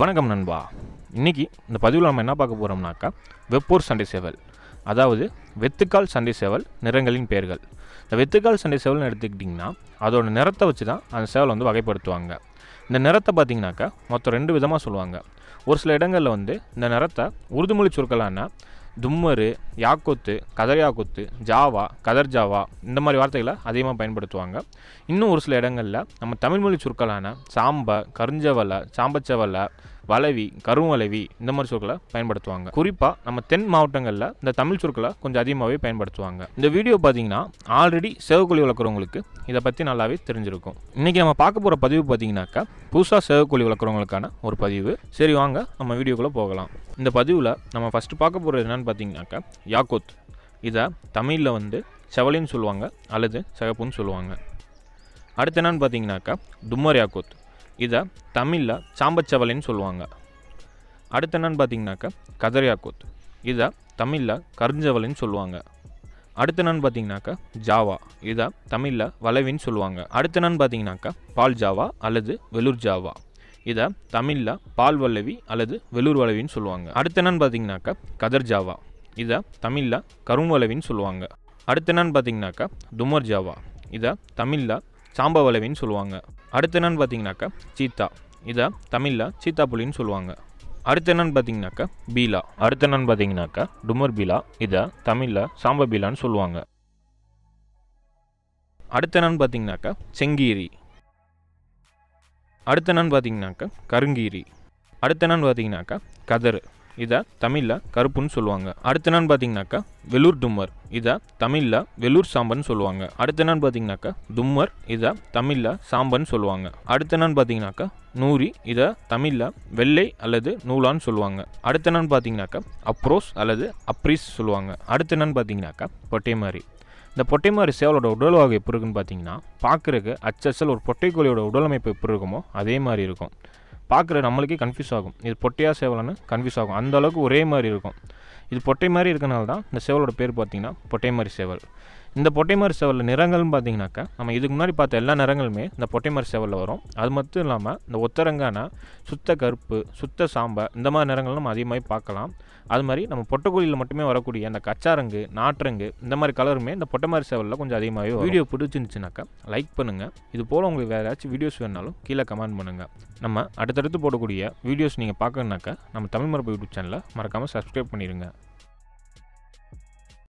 வணக்கம் நண்பா இன்றைக்கி இந்த பதிவில் நம்ம என்ன பார்க்க போகிறோம்னாக்கா வெப்பூர் சண்டை சேவல் அதாவது வெத்துக்கால் சண்டை சேவல் நிறங்களின் பெயர்கள் இந்த வெத்துக்கால் சண்டை சேவல்னு எடுத்துக்கிட்டிங்கன்னா அதோட நிறத்தை வச்சு தான் அந்த சேவல் வந்து வகைப்படுத்துவாங்க இந்த நிறத்தை பார்த்திங்கனாக்கா மொத்தம் ரெண்டு விதமாக சொல்லுவாங்க ஒரு சில இடங்களில் வந்து இந்த நிறத்தை உறுதிமொழி சுருக்கலான்னா தும்மரு யாக்கொத்து கதர் யாக்கொத்து ஜாவா கதர் ஜாவா இந்த மாதிரி வார்த்தைகளை அதிகமாக பயன்படுத்துவாங்க இன்னும் ஒரு சில இடங்களில் நம்ம தமிழ்மொழி சொற்களான சாம்ப கருஞ்சவலை சாம்பச்சவலை வளவி கருவளவி இந்த மாதிரி சொற்களை பயன்படுத்துவாங்க குறிப்பாக நம்ம தென் மாவட்டங்களில் இந்த தமிழ் சொற்களை கொஞ்சம் அதிகமாகவே பயன்படுத்துவாங்க இந்த வீடியோ பார்த்தீங்கன்னா ஆல்ரெடி சேவக்கோழி வளர்க்குறவங்களுக்கு இதை பற்றி நல்லாவே தெரிஞ்சிருக்கும் இன்றைக்கி நம்ம பார்க்க போகிற பதிவு பார்த்தீங்கன்னாக்கா புதுசாக சேவக்கோழி வளர்க்குறவங்களுக்கான ஒரு பதிவு சரி வாங்க நம்ம வீடியோக்குள்ளே போகலாம் இந்த பதிவில் நம்ம ஃபஸ்ட்டு பார்க்க போகிறது என்னென்னு பார்த்தீங்கன்னாக்கா யாக்கோத் இதை தமிழில் வந்து செவலின்னு சொல்லுவாங்க அல்லது சகப்புன்னு சொல்லுவாங்க அடுத்து என்னன்னு பார்த்தீங்கன்னாக்கா தும்மர் யாக்கோத் இதை தமிழில் சாம்பச்சவலைன்னு சொல்லுவாங்க அடுத்து பார்த்தீங்கன்னாக்க பார்த்தீங்கன்னாக்கா கூத் இதை தமிழில் கருஞ்சவலைன்னு சொல்லுவாங்க அடுத்து என்னன்னு பார்த்தீங்கன்னாக்கா ஜாவா இதை தமிழில் வளைவின்னு சொல்லுவாங்க அடுத்து என்னன்னு பார்த்தீங்கன்னாக்கா பால் ஜாவா அல்லது வெலூர் ஜாவா இதை தமிழில் பால் வல்லவி அல்லது வெலூர் வளைவின்னு சொல்லுவாங்க அடுத்து என்னன்னு பார்த்தீங்கன்னாக்கா கதர் ஜாவா இதை தமிழில் கரும் வளைவின்னு சொல்லுவாங்க அடுத்து என்னன்னு பார்த்தீங்கன்னாக்கா துமர் ஜாவா இதை தமிழில் சாம்ப வளைவின்னு சொல்லுவாங்க அடுத்து என்னென்னு பார்த்தீங்கன்னாக்கா சீத்தா இதை தமிழில் சீத்தா புலின்னு சொல்லுவாங்க அடுத்து என்னன்னு பார்த்தீங்கன்னாக்கா பீலா அடுத்து என்னன்னு பார்த்தீங்கன்னாக்கா டுமர் பீலா இதை தமிழில் சாம்ப பீலான்னு சொல்லுவாங்க அடுத்து என்னன்னு பார்த்தீங்கன்னாக்கா செங்கீரி அடுத்து என்னன்னு பார்த்தீங்கன்னாக்கா கருங்கீரி அடுத்து என்னன்னு பார்த்தீங்கன்னாக்கா கதறு இதை தமிழில் கருப்புன்னு சொல்லுவாங்க அடுத்த என்னன்னு பார்த்தீங்கன்னாக்கா வெலூர் டும்மர் இதை தமிழில் வெலூர் சாம்பன் சொல்லுவாங்க அடுத்த என்னன்னு பார்த்தீங்கன்னாக்கா தும்மர் இதை தமிழில் சாம்பன் சொல்லுவாங்க அடுத்த என்னன்னு பார்த்தீங்கன்னாக்கா நூரி இதை தமிழில் வெள்ளை அல்லது நூலான்னு சொல்லுவாங்க அடுத்த என்னன்னு பார்த்தீங்கன்னாக்கா அப்ரோஸ் அல்லது அப்ரீஸ் சொல்லுவாங்க அடுத்த என்னன்னு பார்த்தீங்கன்னாக்கா பொட்டைமாரி இந்த பொட்டைமாரி சேவலோட உடல் வகை எப்படி இருக்குன்னு பார்த்தீங்கன்னா பார்க்குறக்கு அச்சசல் ஒரு பொட்டைக்கோழியோட உடல் அமைப்பு எப்படி இருக்குமோ அதே மாதிரி இருக்கும் பார்க்குற நம்மளுக்கே கன்ஃபியூஸ் ஆகும் இது பொட்டையாக சேவலன்னு கன்ஃபியூஸ் ஆகும் அந்த அளவுக்கு ஒரே மாதிரி இருக்கும் இது பொட்டை மாதிரி இருக்கனால தான் இந்த சேவலோட பேர் பார்த்திங்கன்னா பொட்டை மாதிரி சேவல் இந்த பொட்டைமர் செவலில் நிறங்கள்னு பார்த்தீங்கன்னாக்கா நம்ம இதுக்கு முன்னாடி பார்த்த எல்லா நிறங்களுமே இந்த பொட்டைமர் செவலில் வரும் அது மட்டும் இல்லாமல் இந்த ஒத்தரங்கானா சுத்த கருப்பு சுத்த சாம்பை இந்த மாதிரி நிறங்கள் நம்ம அதிகமாக பார்க்கலாம் அது மாதிரி நம்ம பொட்டக்குழியில் மட்டுமே வரக்கூடிய அந்த கச்சாரங்கு நாற்றங்கு இந்த மாதிரி கலருமே இந்த பொட்டைமர் செவலில் கொஞ்சம் அதிகமாகவே வீடியோ பிடிச்சிருந்துச்சுனாக்கா லைக் பண்ணுங்கள் இது போல் உங்களுக்கு வேறு ஏதாச்சும் வீடியோஸ் வேணாலும் கீழே கமெண்ட் பண்ணுங்கள் நம்ம அடுத்தடுத்து போடக்கூடிய வீடியோஸ் நீங்கள் பார்க்கணுனாக்கா நம்ம தமிழ் மரபு யூடியூப் சேனலை மறக்காமல் சப்ஸ்கிரைப் பண்ணிடுங்க